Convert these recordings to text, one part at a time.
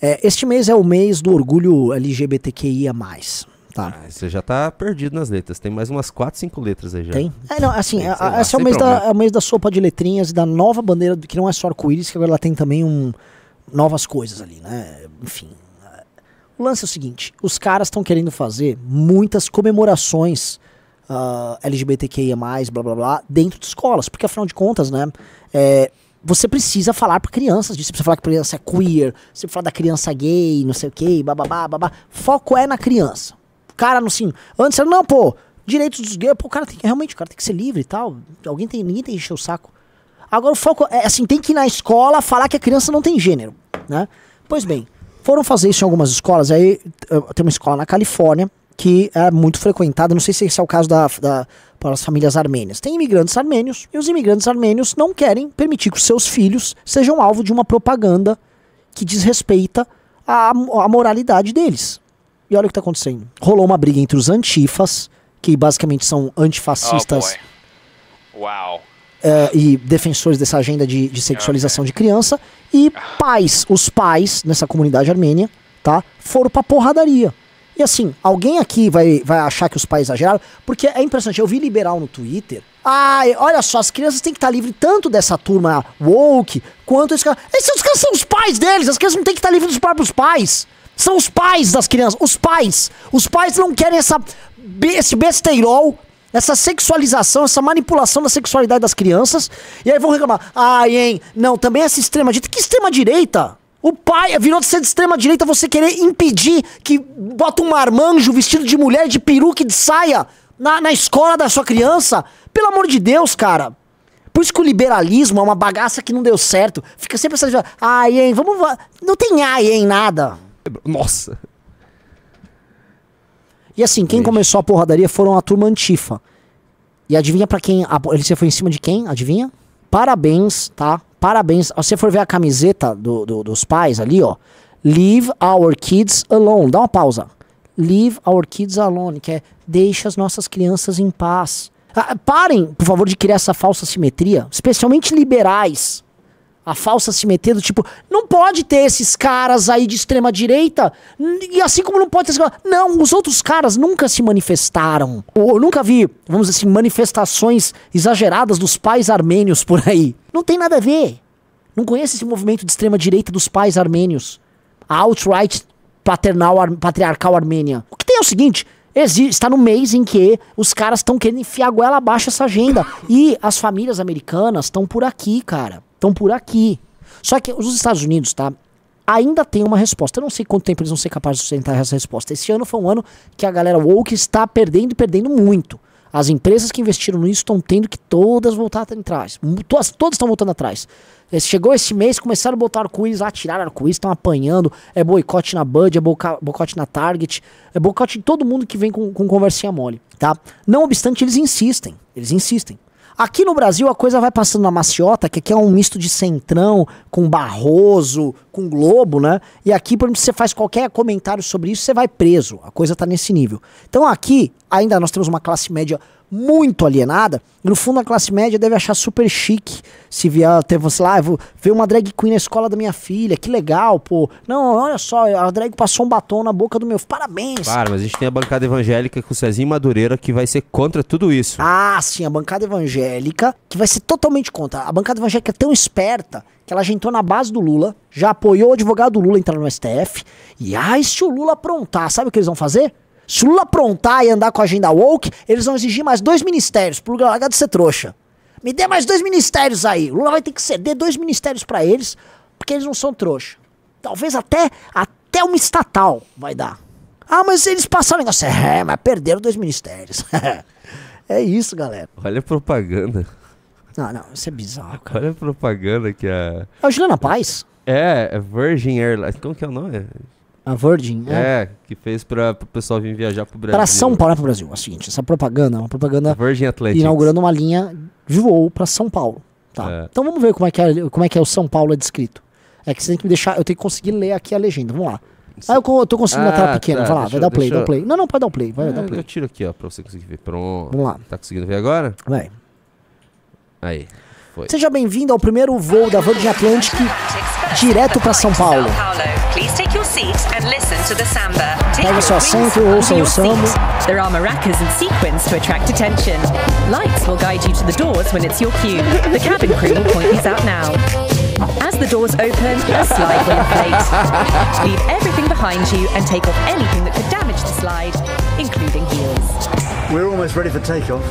É, este mês é o mês do orgulho LGBTQIA. Tá. Ah, você já tá perdido nas letras. Tem mais umas 4, 5 letras aí já. Tem? É, não, assim, Tem, esse é o, mês da, é o mês da sopa de letrinhas e da nova bandeira, que não é só arco-íris, que agora ela tem também um, novas coisas ali, né? Enfim. O lance é o seguinte: os caras estão querendo fazer muitas comemorações uh, ah, LGBTQIA, blá blá blá, dentro de escolas, porque afinal de contas, né? É, você precisa falar para crianças disso. Você precisa falar que a criança é queer, você precisa falar da criança gay, não sei o quê, bababá, babá. Foco é na criança. O cara, sim. antes era, não, pô, direitos dos gays, pô, o cara tem que, realmente, o cara tem que ser livre e tal. Alguém tem, ninguém tem que encher o saco. Agora o foco é, assim, tem que ir na escola falar que a criança não tem gênero, né? Pois bem, foram fazer isso em algumas escolas, aí eh, tem uma escola na Califórnia, que é muito frequentada, não sei se esse é o caso da, da, para as famílias armênias. Tem imigrantes armênios e os imigrantes armênios não querem permitir que os seus filhos sejam alvo de uma propaganda que desrespeita a, a moralidade deles. E olha o que está acontecendo. Rolou uma briga entre os antifas, que basicamente são antifascistas. Oh é, e defensores dessa agenda de, de sexualização de criança. E pais, os pais nessa comunidade armênia, tá? Foram pra porradaria. E assim, alguém aqui vai, vai achar que os pais exageraram, porque é impressionante. Eu vi liberal no Twitter. Ai, olha só, as crianças têm que estar livres tanto dessa turma woke quanto esse cara. Esses caras são os pais deles, as crianças não têm que estar livres dos próprios pais. São os pais das crianças, os pais. Os pais não querem essa, esse besteirol essa sexualização, essa manipulação da sexualidade das crianças, e aí vão reclamar, ai, hein, não, também essa extrema-direita, que extrema-direita? O pai virou de ser de extrema direita você querer impedir que bota um marmanjo vestido de mulher, de peruca e de saia na, na escola da sua criança? Pelo amor de Deus, cara. Por isso que o liberalismo é uma bagaça que não deu certo. Fica sempre essa. Ai, hein, vamos. Não tem ai, hein, nada. Nossa. E assim, quem começou a porradaria foram a turma antifa. E adivinha para quem. A, ele foi em cima de quem? Adivinha? Parabéns, tá? Parabéns. Se você for ver a camiseta do, do, dos pais ali, ó. Leave our kids alone. Dá uma pausa. Leave our kids alone, que é deixa as nossas crianças em paz. Ah, parem, por favor, de criar essa falsa simetria, especialmente liberais a falsa simetria do tipo, não pode ter esses caras aí de extrema direita, e assim como não pode ter esses caras, não, os outros caras nunca se manifestaram. Eu nunca vi, vamos dizer assim, manifestações exageradas dos pais armênios por aí. Não tem nada a ver. Não conheço esse movimento de extrema direita dos pais armênios. A alt-right paternal ar, patriarcal armênia. O que tem é o seguinte, está no mês em que os caras estão querendo enfiar a goela abaixo essa agenda. E as famílias americanas estão por aqui, cara. Estão por aqui. Só que os Estados Unidos, tá? Ainda tem uma resposta. Eu não sei quanto tempo eles vão ser capazes de sustentar essa resposta. Esse ano foi um ano que a galera woke está perdendo e perdendo muito. As empresas que investiram nisso estão tendo que todas voltar atrás. Todas, todas estão voltando atrás. Eh, chegou esse mês, começaram a botar arco-íris lá, tiraram arco-íris, estão apanhando. É boicote na Bud, é boicote na Target, é boicote em todo mundo que vem com, com conversinha mole, tá? Não obstante, eles insistem. Eles insistem. Aqui no Brasil a coisa vai passando na maciota, que aqui é um misto de centrão com Barroso, com Globo, né? E aqui, por exemplo, se você faz qualquer comentário sobre isso, você vai preso. A coisa tá nesse nível. Então aqui ainda nós temos uma classe média muito alienada, no fundo a classe média deve achar super chique se vier ter você lá, ah, vou ver uma drag queen na escola da minha filha, que legal, pô. Não, olha só, a drag passou um batom na boca do meu, parabéns. Claro, mas a gente tem a bancada evangélica com o Cezinho Madureira que vai ser contra tudo isso. Ah, sim, a bancada evangélica que vai ser totalmente contra. A bancada evangélica é tão esperta que ela já entrou na base do Lula, já apoiou o advogado do Lula entrar no STF, e ai, ah, se o Lula aprontar, sabe o que eles vão fazer? Se o Lula aprontar e andar com a agenda woke, eles vão exigir mais dois ministérios pro Lula largar de ser é trouxa. Me dê mais dois ministérios aí. O Lula vai ter que ceder dois ministérios para eles, porque eles não são trouxa. Talvez até, até uma estatal vai dar. Ah, mas eles passaram o negócio. É, mas perderam dois ministérios. é isso, galera. Olha a propaganda. Não, não, isso é bizarro. Cara. Olha a propaganda que a. É o Juliana Paz? É, é Virgin Airlines. Como que é o nome? A Virgin. Né? É, que fez para o pessoal vir viajar para o Brasil. Para São Paulo, é para o Brasil. É o seguinte, essa propaganda, é uma propaganda Virgin inaugurando uma linha de voo para São Paulo. Tá. É. Então vamos ver como é, que é, como é que é o São Paulo é descrito. É que você tem que me deixar, eu tenho que conseguir ler aqui a legenda. Vamos lá. Ah, eu, tô conseguindo ah, na tela pequena. Tá, vai lá, vai dar play, dá play. Não, não, pode dar play, vai é, dar play. Eu tiro aqui, ó, pra você conseguir ver. Pronto. Vamos lá. Tá conseguindo ver agora? Vai. Aí. Foi. Seja bem-vindo ao primeiro voo da Virgin Atlantic direto para São Paulo. Pega seu assento ouça o samba. There are maracas and sequins to attract attention. Lights will guide you to the doors when it's your cue. The cabin crew will point these out now. As the doors open, a slide will inflate. Leave everything behind you and take off anything that could damage the slide, including heels. We're almost ready for takeoff.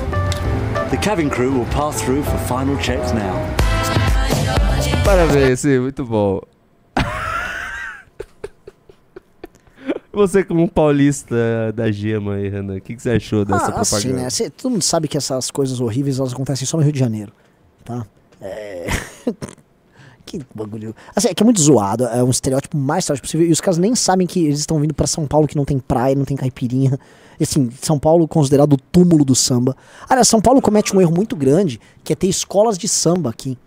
The cabin crew will pass through for final checks now. Parabéns, sim, muito bom. Você como paulista da gema aí, Renan, o que, que, você achou dessa ah, assim, propaganda? Assim, né? Cê, todo mundo sabe que essas coisas horríveis elas acontecem só no Rio de Janeiro, tá? É... que bagulho. Assim, é que é muito zoado, é um estereótipo mais trágico possível. E os caras nem sabem que eles estão vindo para São Paulo que não tem praia, não tem caipirinha. E, assim, São Paulo considerado o túmulo do samba. Ah, Olha, São Paulo comete um erro muito grande, que é ter escolas de samba aqui.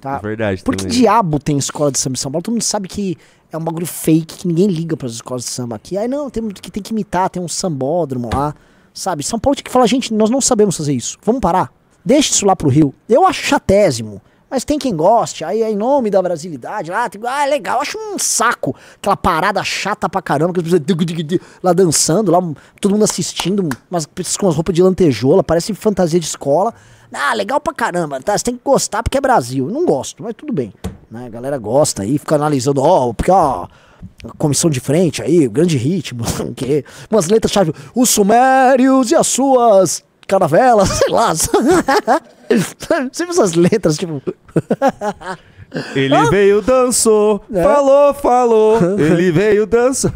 Tá? É verdade. Por que diabo tem escola de samba em São Paulo? Todo mundo sabe que é um bagulho fake, que ninguém liga para as escolas de samba aqui. Aí não, tem que tem que imitar, tem um sambódromo lá, sabe? São Paulo tinha que falar, gente, nós não sabemos fazer isso. Vamos parar. Deixa isso lá pro Rio. Eu acho chatésimo. Mas tem quem goste, aí é em nome da brasilidade, lá, tipo, ah, é legal, acho um saco, aquela parada chata pra caramba, que as pessoas lá dançando, lá todo mundo assistindo, umas pessoas com as roupas de lantejola, parece fantasia de escola. Ah, legal pra caramba, tá, você tem que gostar porque é Brasil. não gosto, mas tudo bem. Né? A galera gosta aí, fica analisando, ó, oh, porque ó, comissão de frente aí, o grande ritmo, que umas letras-chave, os sumérios e as suas caravelas, sei lá. Sempre tipo essas letras, tipo. Ele ah. veio, dançou, é. falou, falou. Ele veio, dançou.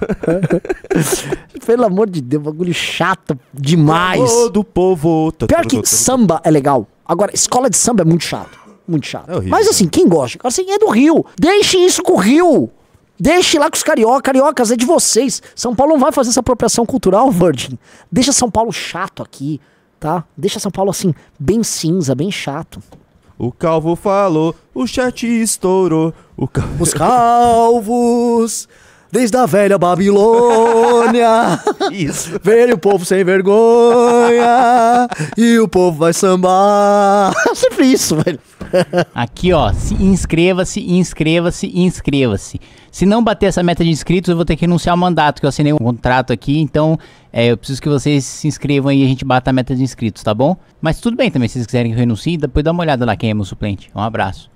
Pelo amor de Deus, bagulho chato demais. Todo povo. Pior que samba é legal. Agora, escola de samba é muito chato. Muito chato. É horrível, Mas né? assim, quem gosta? Assim, é do Rio. Deixe isso com o Rio. Deixe lá com os carioca, cariocas é de vocês. São Paulo não vai fazer essa apropriação cultural, Virgin. Deixa São Paulo chato aqui tá? Deixa São Paulo assim, bem cinza, bem chato. O calvo falou, o chat estourou. Cal... Os calvos Desde a velha Babilônia. Isso. Veio o povo sem vergonha. e o povo vai sambar. Sempre isso, velho. Aqui, ó. Inscreva-se, inscreva-se, inscreva-se. Se não bater essa meta de inscritos, eu vou ter que anunciar o mandato, que eu assinei um contrato aqui. Então, é, eu preciso que vocês se inscrevam aí e a gente bata a meta de inscritos, tá bom? Mas tudo bem também, se vocês quiserem que eu renuncie, depois dá uma olhada lá quem é meu suplente. Um abraço.